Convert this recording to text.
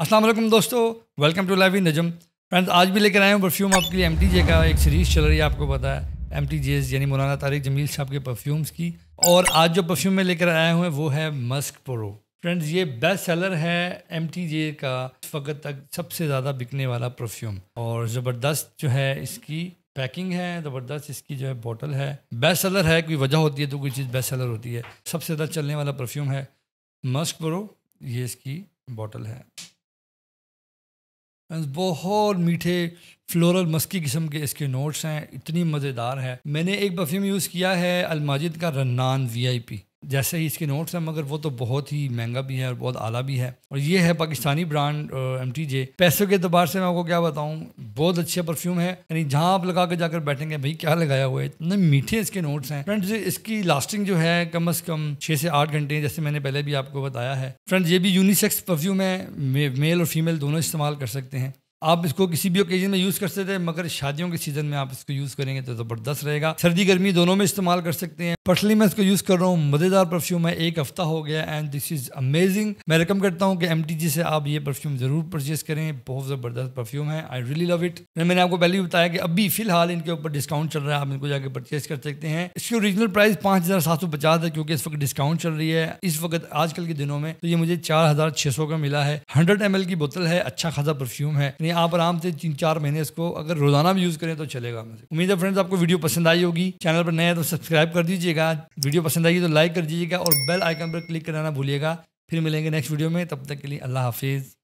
अस्सलाम वालेकुम दोस्तों welcome to live in Najam friends आज भी लेकर आए हैं परफ्यूम आपके लिए एम का एक सीरीज़ चल रही है आपको पता है एम यानी मौलाना तारिक जमील साहब के परफ्यूम्स की और आज जो परफ्यूम में लेकर आया हूँ वो है मस्क प्रो फ्रेंड्स ये बेस्ट सेलर है एम का इस वक्त तक सबसे ज़्यादा बिकने वाला परफ्यूम और ज़बरदस्त जो है इसकी पैकिंग है ज़बरदस्त इसकी जो है बॉटल है बेस्ट सेलर है कोई वजह होती है तो कोई चीज़ बेस्ट सेलर होती है सबसे ज़्यादा चलने वाला परफ्यूम है मस्क प्रो ये इसकी बॉटल है बहुत मीठे फ्लोरल मस्की किस्म के इसके नोट्स हैं इतनी मज़ेदार है मैंने एक परफ्यूम यूज़ किया है अलमाजिद का रन्नान वीआईपी जैसे ही इसके नोट्स हैं मगर वो तो बहुत ही महंगा भी है और बहुत आला भी है और ये है Pakistani brand M T J पैसों के अतबार से मैं आपको क्या बताऊँ बहुत अच्छा परफ्यूम है यानी जहाँ आप लगा के जाकर बैठेंगे भाई क्या लगाया हुआ है इतने मीठे इसके नोट्स हैं फ्रेंड्स इसकी लास्टिंग जो है कम अज़ कम छः से आठ घंटे जैसे मैंने पहले भी आपको बताया है फ्रेंड्स ये भी यूनिसेक्स परफ्यूम है मेल और फीमेल दोनों इस्तेमाल कर सकते हैं आप इसको किसी भी ओकेजन में यूज़ कर सकते हैं मगर शादियों के सीज़न में आप इसको यूज़ करेंगे तो ज़बरदस्त रहेगा सर्दी गर्मी दोनों में इस्तेमाल कर सकते हैं पर्सनली मैं इसको यूज़ कर रहा हूँ मज़ेदार परफ्यूम है एक हफ्ता हो गया एंड दिस इज़ अमेजिंग मैं रिकम करता हूँ कि एम से आप ये परफ्यूम ज़रूर परचेज़ करें बहुत ज़बरदस्त परफ्यूम है आई रियली लव इट मैंने आपको पहले भी बताया कि अभी फिलहाल इनके ऊपर डिस्काउंट चल रहा है आप इनको जाकर परचेज़ कर सकते हैं इसकी ओरिजिनल प्राइस पांच हज़ार सात सौ पचास है क्योंकि इस वक्त डिस्काउंट चल रही है इस वक्त आजकल के दिनों में तो ये मुझे चार हज़ार सौ का मिला है हंड्रेड एम की बोतल है अच्छा खासा परफ्यूम है यानी आप आराम से तीन चार महीने इसको अगर रोजाना भी यूज़ करें तो चलेगा उम्मीद है फ्रेंड्स आपको वीडियो पसंद आई होगी चैनल पर नए हैं तो सब्सक्राइब कर दीजिएगा वीडियो पसंद आई तो लाइक कर दीजिएगा और बेल आइकन पर क्लिक कराना भूलिएगा फिर मिलेंगे नेक्स्ट वीडियो में तब तक के लिए अल्लाह हाफिज़